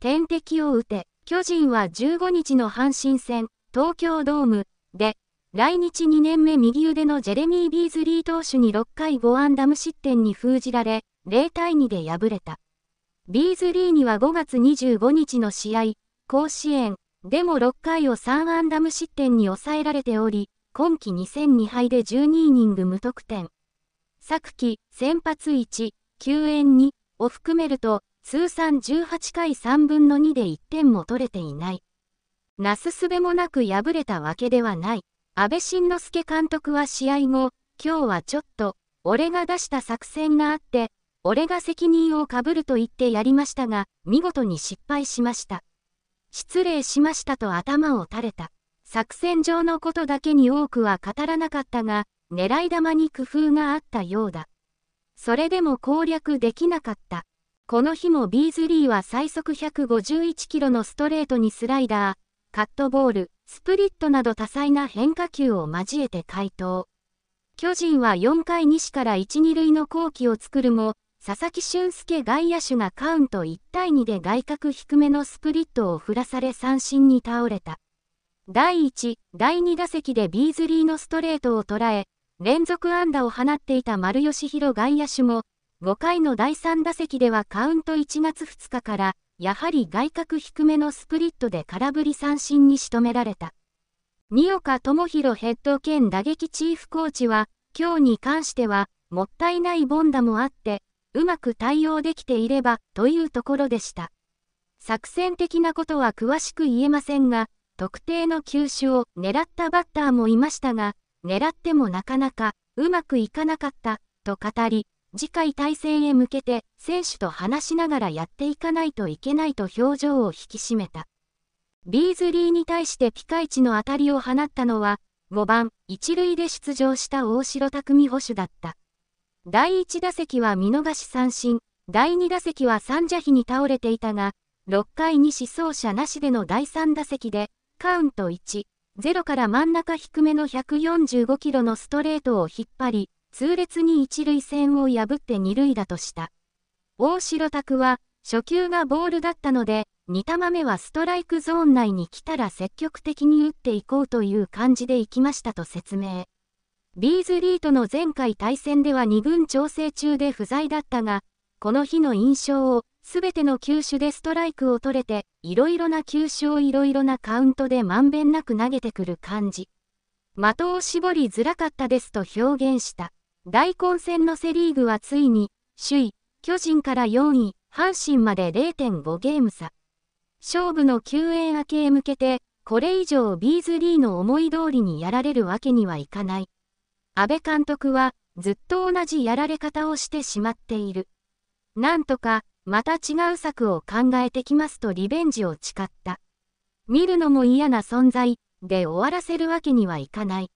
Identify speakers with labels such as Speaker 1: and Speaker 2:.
Speaker 1: 天敵を打て、巨人は15日の阪神戦、東京ドームで、来日2年目右腕のジェレミー・ビーズリー投手に6回5安打無失点に封じられ、0対2で敗れた。ビーズリーには5月25日の試合、甲子園でも6回を3安打無失点に抑えられており、今季2戦2敗で12イニング無得点。昨季、先発1、救援2を含めると、通算18回3分の2で1点も取れていない。なすすべもなく敗れたわけではない。安倍晋之助監督は試合後、今日はちょっと、俺が出した作戦があって、俺が責任をかぶると言ってやりましたが、見事に失敗しました。失礼しましたと頭を垂れた。作戦上のことだけに多くは語らなかったが、狙い玉に工夫があったようだ。それでも攻略できなかった。この日もビーズリーは最速151キロのストレートにスライダー、カットボール、スプリットなど多彩な変化球を交えて回答。巨人は4回西から1、2塁の好機を作るも、佐々木俊介外野手がカウント1対2で外角低めのスプリットを振らされ三振に倒れた。第1、第2打席でビーズリーのストレートを捉え、連続安打を放っていた丸吉弘外野手も、5回の第3打席ではカウント1月2日から、やはり外角低めのスプリットで空振り三振に仕留められた。二岡智弘ヘッド兼打撃チーフコーチは、今日に関しては、もったいないボンダもあって、うまく対応できていれば、というところでした。作戦的なことは詳しく言えませんが、特定の球種を狙ったバッターもいましたが、狙ってもなかなかうまくいかなかった、と語り、次回対戦へ向けて選手と話しながらやっていかないといけないと表情を引き締めた。ビーズリーに対してピカイチの当たりを放ったのは、5番、一塁で出場した大城匠捕手だった。第1打席は見逃し三振、第2打席は三者比に倒れていたが、6回に死走者なしでの第3打席で、カウント1、0から真ん中低めの145キロのストレートを引っ張り、痛烈に一塁線を破って二塁打とした。大城拓は、初球がボールだったので、2玉目はストライクゾーン内に来たら積極的に打っていこうという感じでいきましたと説明。ビーズリーとの前回対戦では2軍調整中で不在だったが、この日の印象を、すべての球種でストライクを取れて、いろいろな球種をいろいろなカウントでまんべんなく投げてくる感じ。的を絞りづらかったですと表現した。大混戦のセ・リーグはついに、首位、巨人から4位、阪神まで0.5ゲーム差。勝負の救援明けへ向けて、これ以上ビーズリーの思い通りにやられるわけにはいかない。安倍監督は、ずっと同じやられ方をしてしまっている。なんとか、また違う策を考えてきますとリベンジを誓った。見るのも嫌な存在で終わらせるわけにはいかない。